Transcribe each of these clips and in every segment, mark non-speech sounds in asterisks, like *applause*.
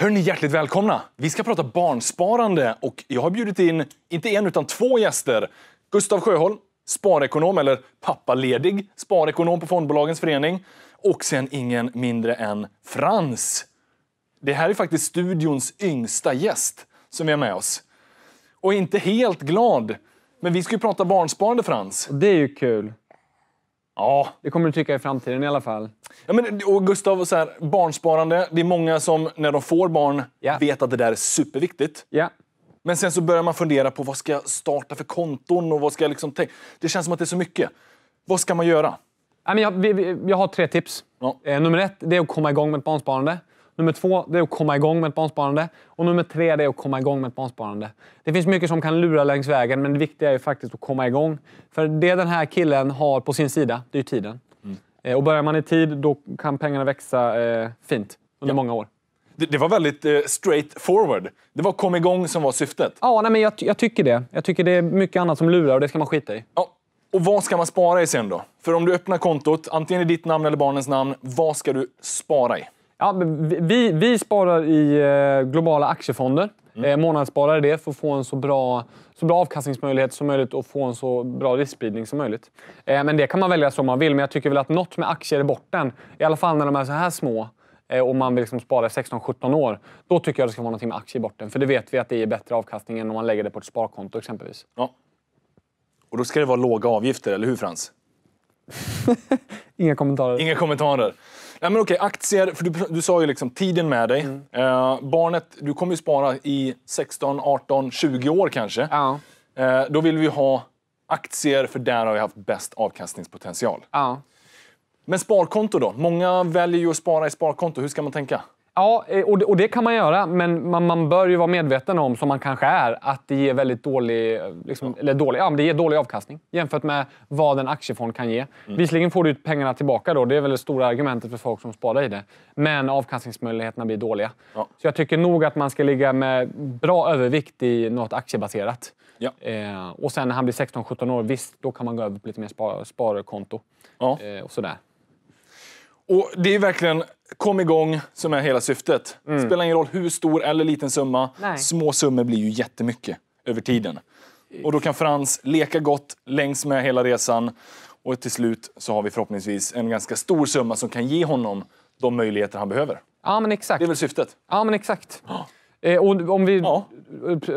Hörni, hjärtligt välkomna! Vi ska prata barnsparande och jag har bjudit in, inte en utan två gäster. Gustav Sjöholm, sparekonom eller pappaledig sparekonom på Fondbolagens förening. Och sen ingen mindre än Frans. Det här är faktiskt studions yngsta gäst som vi har med oss. Och inte helt glad, men vi ska ju prata barnsparande Frans. Det är ju kul. Ja, det kommer du tycka i framtiden i alla fall. Ja, men, och Gustav, så här, barnsparande. Det är många som när de får barn ja. vet att det där är superviktigt. Ja. Men sen så börjar man fundera på vad ska jag starta för konton och vad ska jag liksom tänka. Det känns som att det är så mycket. Vad ska man göra? Ja, men jag, jag har tre tips. Ja. Eh, nummer ett det är att komma igång med ett barnsparande. Nummer två, det är att komma igång med ett barnsparande. Och nummer tre, det är att komma igång med ett barnsparande. Det finns mycket som kan lura längs vägen, men det viktiga är ju faktiskt att komma igång. För det den här killen har på sin sida, det är ju tiden. Mm. Eh, och börjar man i tid, då kan pengarna växa eh, fint under ja. många år. Det, var väldigt eh, straight forward. Det var kom igång som var syftet. Ja, nej, men jag, jag, tycker det. Jag tycker det är mycket annat som lurar och det ska man skita i. Ja. Och vad ska man spara i sen då? För om du öppnar kontot, antingen i ditt namn eller barnens namn, vad ska du spara i? Ja, vi, vi sparar i eh, globala aktiefonder. Mm. Eh, Månadssparar det för att få en så bra, så bra avkastningsmöjlighet som möjligt och få en så bra riskspridning som möjligt. Eh, men det kan man välja som man vill. Men jag tycker väl att något med aktier är borten. I alla fall när de är så här små och man vill liksom spara 16-17 år, då tycker jag det ska vara något med aktier i borten. För det vet vi att det ger bättre avkastning än om man lägger det på ett sparkonto exempelvis. Ja. Och då ska det vara låga avgifter, eller hur Frans? *laughs* Inga kommentarer. Inga kommentarer. Ja, men okej, aktier, för du, du sa ju liksom tiden med dig. Mm. Eh, barnet, du kommer ju spara i 16, 18, 20 år kanske. Ja. Eh, då vill vi ha aktier, för där har vi haft bäst avkastningspotential. Ja. Men sparkonto då? Många väljer ju att spara i sparkonto. Hur ska man tänka? Ja, eh, och det, kan man göra, men man, bör ju vara medveten om, som man kanske är, att det ger väldigt dålig, eh, liksom, eller dålig, ja, det ger dålig avkastning jämfört med vad en aktiefond kan ge. Mm. Visserligen får du ut pengarna tillbaka då, det är väl det stora argumentet för folk som sparar i det. Men avkastningsmöjligheterna blir dåliga. Ja. Så jag tycker nog att man ska ligga med bra övervikt i något aktiebaserat. Ja. Eh, och sen när han blir 16-17 år, visst, då kan man gå över på lite mer spar, sparkonto. Ja. Eh, och sådär. Och det är verkligen kom igång, som är hela syftet. Mm. Spelar ingen roll hur stor eller liten summa. Nej. Små summor blir ju jättemycket över tiden. Och då kan Frans leka gott längs med hela resan. Och till slut så har vi förhoppningsvis en ganska stor summa som kan ge honom de möjligheter han behöver. Ja, men exakt. Det är väl syftet? Ja, men exakt. Ja. Eh, om, vi, ja.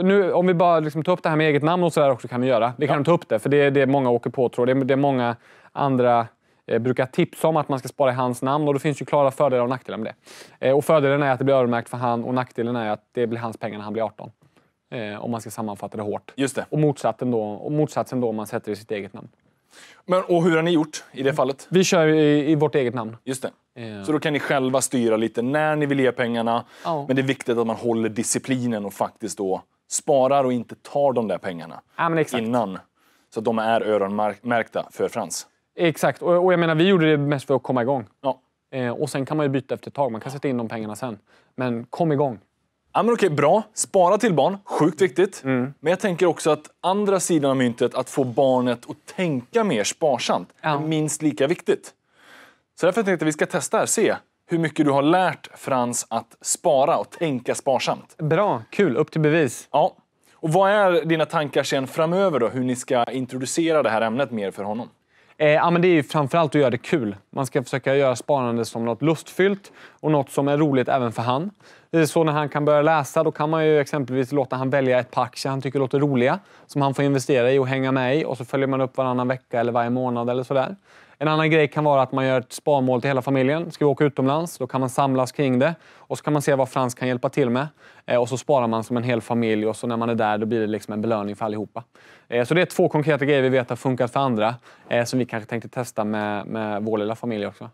nu, om vi bara liksom tar upp det här med eget namn och så också kan vi göra. Det kan ja. du ta upp det, för det är det många åker på tror det är, det är många andra eh, brukar tipsa om att man ska spara i hans namn och då finns ju klara fördelar och nackdelar med det. Eh, och fördelen är att det blir öronmärkt för han och nackdelen är att det blir hans pengar när han blir 18. Eh, om man ska sammanfatta det hårt. Just det. Och, motsatsen då, och motsatsen då om man sätter det i sitt eget namn. Men, och hur har ni gjort i det fallet? Vi kör i, i vårt eget namn. Just det. Yeah. Så då kan ni själva styra lite när ni vill ge pengarna. Oh. Men det är viktigt att man håller disciplinen och faktiskt då sparar och inte tar de där pengarna ja, innan. Så att de är öronmärkta för Frans. Exakt, och, och, jag menar vi gjorde det mest för att komma igång. Ja. Eh, och sen kan man ju byta efter ett tag, man kan sätta in de pengarna sen. Men kom igång. Ja, men okej, bra. Spara till barn, sjukt viktigt. Mm. Men jag tänker också att andra sidan av myntet, att få barnet att tänka mer sparsamt, ja. är minst lika viktigt. Så därför tänkte jag att vi ska testa här, se hur mycket du har lärt Frans att spara och tänka sparsamt. Bra, kul. Upp till bevis. Ja. Och vad är dina tankar sen framöver då, hur ni ska introducera det här ämnet mer för honom? Eh, ja, men det är ju framförallt att göra det kul. Man ska försöka göra sparande som något lustfyllt och något som är roligt även för han. Så när han kan börja läsa, då kan man ju exempelvis låta han välja ett par aktier han tycker låter roliga, som han får investera i och hänga med i. Och så följer man upp varannan vecka eller varje månad eller sådär. En annan grej kan vara att man gör ett sparmål till hela familjen. Ska vi åka utomlands? Då kan man samlas kring det och så kan man se vad Frans kan hjälpa till med. Eh, och så sparar man som en hel familj och så när man är där då blir det liksom en belöning för allihopa. Eh, så det är två konkreta grejer vi vet har funkat för andra eh, som vi kanske tänkte testa med, med vår lilla familj också.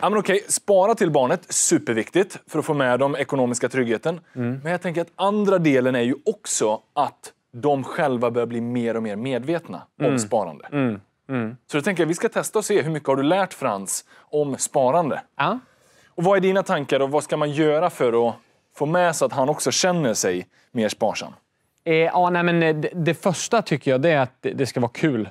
Ja, men okej, spara till barnet, superviktigt för att få med dem ekonomiska tryggheten. Mm. Men jag tänker att andra delen är ju också att de själva börjar bli mer och mer medvetna mm. om sparande. Mm. Mm. Så då tänker jag vi ska testa och se hur mycket har du lärt Frans om sparande. Ja. Och vad är dina tankar och vad ska man göra för att få med så att han också känner sig mer sparsam? Eh, ja, nej, men eh, det, det, första tycker jag är att det ska vara kul.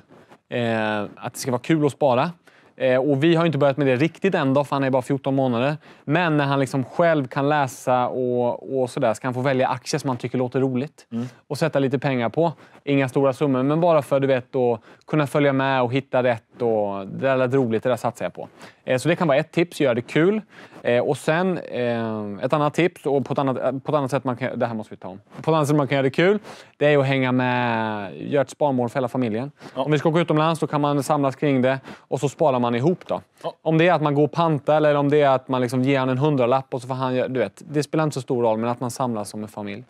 Eh, att det ska vara kul att spara. Eh, och vi har inte börjat med det riktigt än, då, för han är bara 14 månader. Men när han liksom själv kan läsa och, och sådär ska han få välja aktier som han tycker låter roligt mm. och sätta lite pengar på. Inga stora summor, men bara för att kunna följa med och hitta rätt och det där lät roligt, det där satsar jag på. Eh, så det kan vara ett tips, göra det kul. Eh, och sen eh, ett annat tips, och på ett annat, på ett annat sätt man kan... Det här måste vi ta om. På ett annat sätt man kan göra det kul, det är att hänga med, göra ett sparmål för hela familjen. Ja. Om vi ska åka utomlands så kan man samlas kring det och så sparar man ihop. då. Ja. Om det är att man går och pantar eller om det är att man liksom ger honom en hundralapp och så får han... Du vet, det spelar inte så stor roll, men att man samlas som en familj.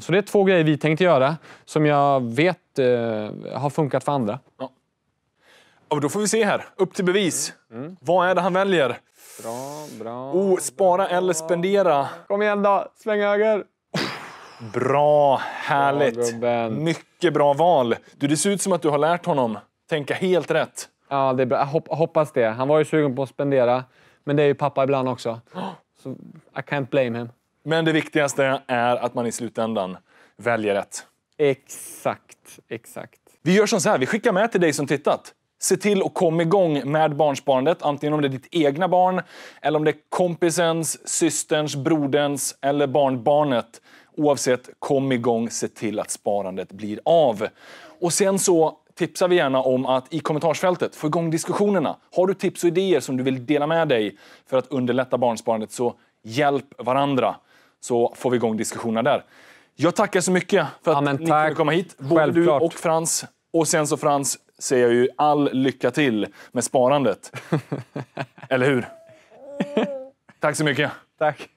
Så det är två grejer vi tänkte göra som jag vet har funkat för andra. Ja. Ja, då får vi se här. Upp till bevis. Mm. Mm. Vad är det han väljer? Bra, bra. Oh, spara bra. eller spendera. Kom igen då, sväng höger. Bra, härligt. Bra, Mycket bra val. Du, det ser ut som att du har lärt honom tänka helt rätt. Ja, det är bra. Hop hoppas det. Han var ju sugen på att spendera, men det är ju pappa ibland också. Så I can't blame him. Men det viktigaste är att man i slutändan väljer rätt. Exakt, exakt. Vi gör som så här, vi skickar med till dig som tittat. Se till att komma igång med barnsparandet, antingen om det är ditt egna barn eller om det är kompisens, systerns, broderns eller barnbarnet. Oavsett, kom igång, se till att sparandet blir av. Och sen så tipsar vi gärna om att i kommentarsfältet få igång diskussionerna. Har du tips och idéer som du vill dela med dig för att underlätta barnsparandet så hjälp varandra så får vi igång diskussionerna där. Jag tackar så mycket för att ja, ni kunde komma hit, både Självklart. du och Frans. Och sen så Frans, säger jag ju all lycka till med sparandet. *laughs* Eller hur? Mm. Tack så mycket. Tack.